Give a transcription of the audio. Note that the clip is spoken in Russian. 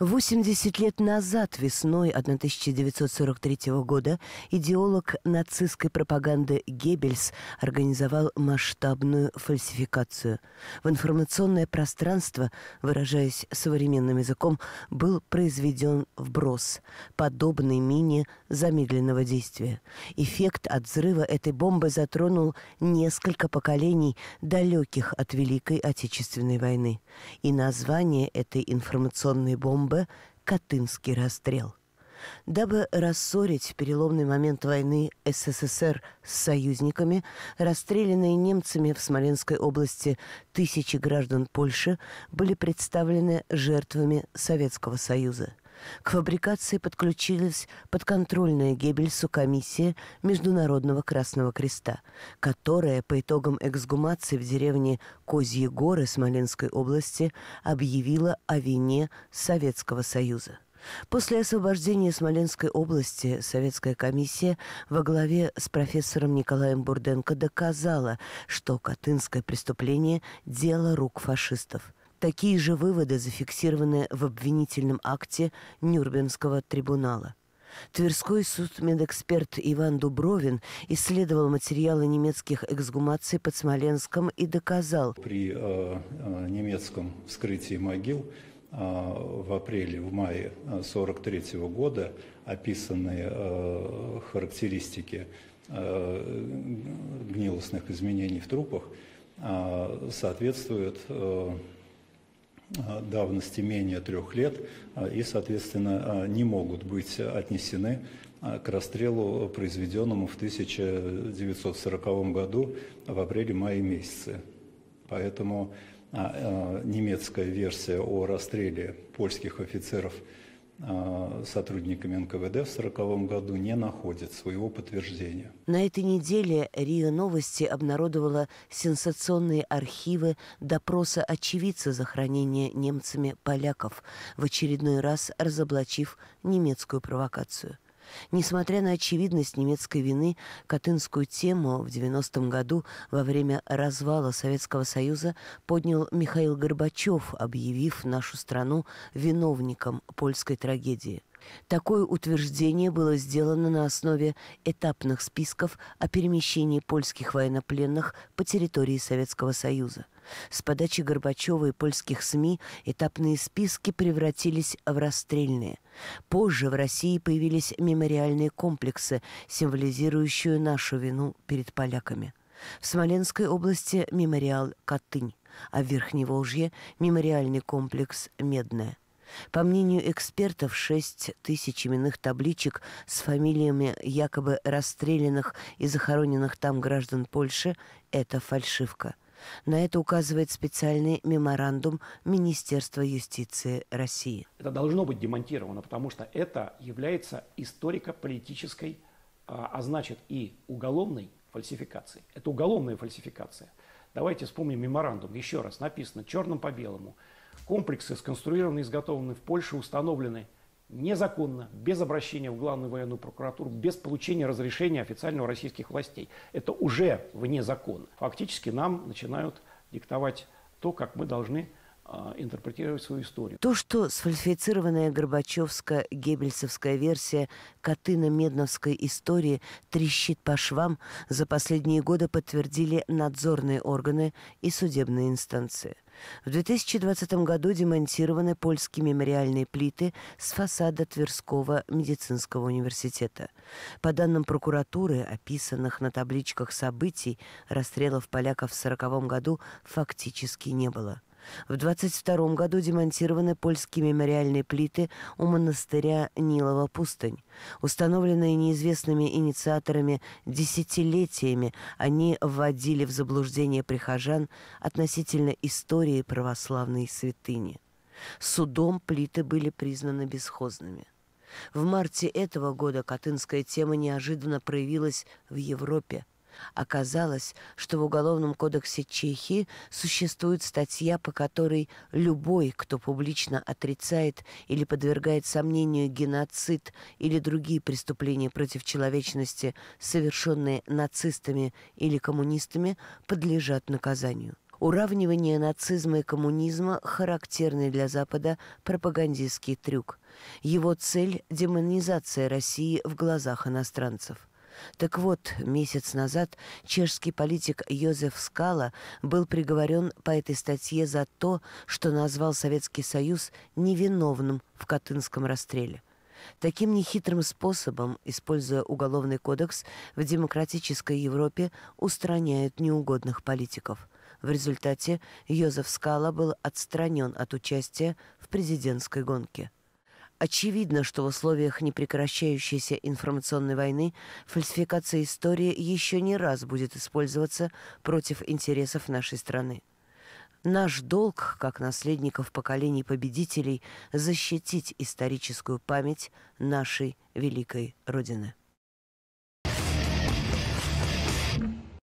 80 лет назад, весной 1943 года, идеолог нацистской пропаганды Геббельс организовал масштабную фальсификацию. В информационное пространство, выражаясь современным языком, был произведен вброс, подобный мине замедленного действия. Эффект от взрыва этой бомбы затронул несколько поколений, далеких от Великой Отечественной войны. И название этой информационной бомбы Б Катынский расстрел. Дабы рассорить переломный момент войны СССР с союзниками, расстрелянные немцами в Смоленской области тысячи граждан Польши были представлены жертвами Советского Союза – к фабрикации подключилась подконтрольная Геббельсу комиссия Международного Красного Креста, которая по итогам эксгумации в деревне Козьи горы Смоленской области объявила о вине Советского Союза. После освобождения Смоленской области советская комиссия во главе с профессором Николаем Бурденко доказала, что Катынское преступление – дело рук фашистов. Такие же выводы зафиксированы в обвинительном акте Нюрнбергского трибунала. Тверской судмедэксперт Иван Дубровин исследовал материалы немецких эксгумаций под Смоленском и доказал. При э, э немецком вскрытии могил э, в апреле, в мае 1943 э, -го года описаны э, характеристики э, гнилостных изменений в трупах э, соответствуют э, Э, давности менее трех лет э, и, соответственно, э, не могут быть отнесены к расстрелу, произведенному в 1940 году в апреле-мае месяце. Поэтому немецкая версия о расстреле польских офицеров – а, сотрудниками НКВД в 1940 году не находит своего подтверждения. На этой неделе РИА Новости обнародовала сенсационные архивы допроса очевидца захоронения немцами поляков, в очередной раз разоблачив немецкую провокацию – Несмотря на очевидность немецкой вины, катынскую тему в 90-м году во время развала Советского Союза поднял Михаил Горбачев, объявив нашу страну виновником польской трагедии. Такое утверждение было сделано на основе этапных списков о перемещении польских военнопленных по территории Советского Союза. С подачи Горбачева и польских СМИ этапные списки превратились в расстрельные. Позже в России появились мемориальные комплексы, символизирующие нашу вину перед поляками. В Смоленской области мемориал «Катынь», а в Верхневолжье – мемориальный комплекс «Медная». По мнению экспертов, шесть тысяч именных табличек с фамилиями якобы расстрелянных и захороненных там граждан Польши – это фальшивка. На это указывает специальный меморандум Министерства юстиции России. Это должно быть демонтировано, потому что это является историко-политической, а, а значит и уголовной фальсификацией. Это уголовная фальсификация. Давайте вспомним меморандум. Еще раз написано черным по белому – Комплексы, сконструированные и изготовленные в Польше, установлены незаконно, без обращения в главную военную прокуратуру, без получения разрешения официального российских властей. Это уже вне закона. Фактически нам начинают диктовать то, как мы должны а, интерпретировать свою историю. То, что сфальсифицированная Горбачевско-Геббельсовская версия Катына-Медновской истории трещит по швам, за последние годы подтвердили надзорные органы и судебные инстанции. В 2020 году демонтированы польские мемориальные плиты с фасада Тверского медицинского университета. По данным прокуратуры, описанных на табличках событий, расстрелов поляков в 1940 году фактически не было. В 22 году демонтированы польские мемориальные плиты у монастыря Нилова пустынь. Установленные неизвестными инициаторами десятилетиями, они вводили в заблуждение прихожан относительно истории православной святыни. Судом плиты были признаны бесхозными. В марте этого года катынская тема неожиданно проявилась в Европе – Оказалось, что в Уголовном кодексе Чехии существует статья, по которой любой, кто публично отрицает или подвергает сомнению геноцид или другие преступления против человечности, совершенные нацистами или коммунистами, подлежат наказанию. Уравнивание нацизма и коммунизма – характерный для Запада пропагандистский трюк. Его цель – демонизация России в глазах иностранцев. Так вот, месяц назад чешский политик Йозеф Скала был приговорен по этой статье за то, что назвал Советский Союз невиновным в Катынском расстреле. Таким нехитрым способом, используя Уголовный кодекс, в демократической Европе устраняют неугодных политиков. В результате Йозеф Скала был отстранен от участия в президентской гонке. Очевидно, что в условиях непрекращающейся информационной войны фальсификация истории еще не раз будет использоваться против интересов нашей страны. Наш долг, как наследников поколений победителей, защитить историческую память нашей великой Родины.